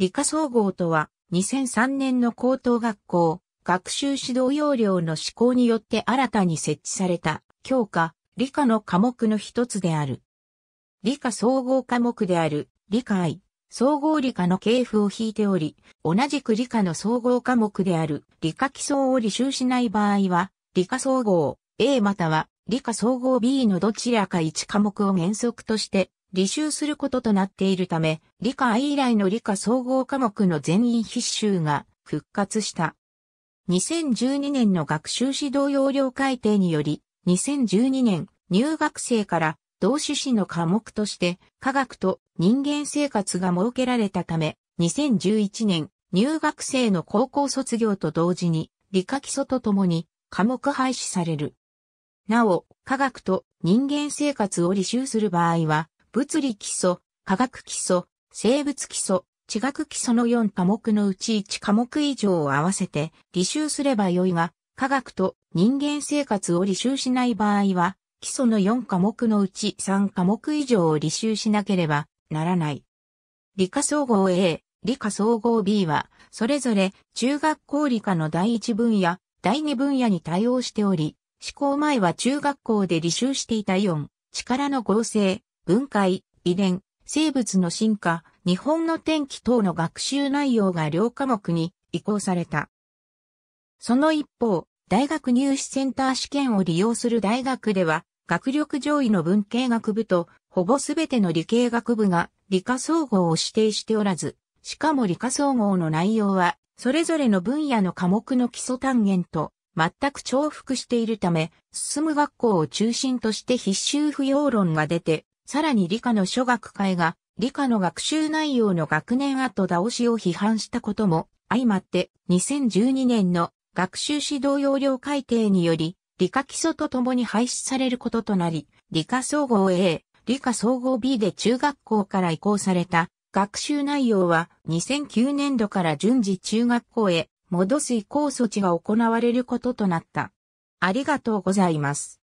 理科総合とは、2003年の高等学校、学習指導要領の施行によって新たに設置された、教科、理科の科目の一つである。理科総合科目である、理科愛、総合理科の系譜を引いており、同じく理科の総合科目である、理科基礎を履修しない場合は、理科総合 A または理科総合 B のどちらか1科目を原則として履修することとなっているため、理科以来の理科総合科目の全員必修が復活した。2012年の学習指導要領改定により、2012年入学生から同種子の科目として科学と人間生活が設けられたため、2011年入学生の高校卒業と同時に理科基礎とともに科目廃止される。なお、科学と人間生活を履修する場合は、物理基礎、化学基礎、生物基礎、地学基礎の4科目のうち1科目以上を合わせて履修すればよいが、科学と人間生活を履修しない場合は、基礎の4科目のうち3科目以上を履修しなければならない。理科総合 A、理科総合 B は、それぞれ中学校理科の第1分野、第2分野に対応しており、試行前は中学校で履修していたイオン、力の合成、分解、遺伝、生物の進化、日本の天気等の学習内容が両科目に移行された。その一方、大学入試センター試験を利用する大学では、学力上位の文系学部と、ほぼすべての理系学部が理科総合を指定しておらず、しかも理科総合の内容は、それぞれの分野の科目の基礎単元と全く重複しているため、進む学校を中心として必修不要論が出て、さらに理科の諸学会が理科の学習内容の学年後倒しを批判したことも相まって2012年の学習指導要領改定により理科基礎とともに廃止されることとなり理科総合 A、理科総合 B で中学校から移行された学習内容は2009年度から順次中学校へ戻す移行措置が行われることとなった。ありがとうございます。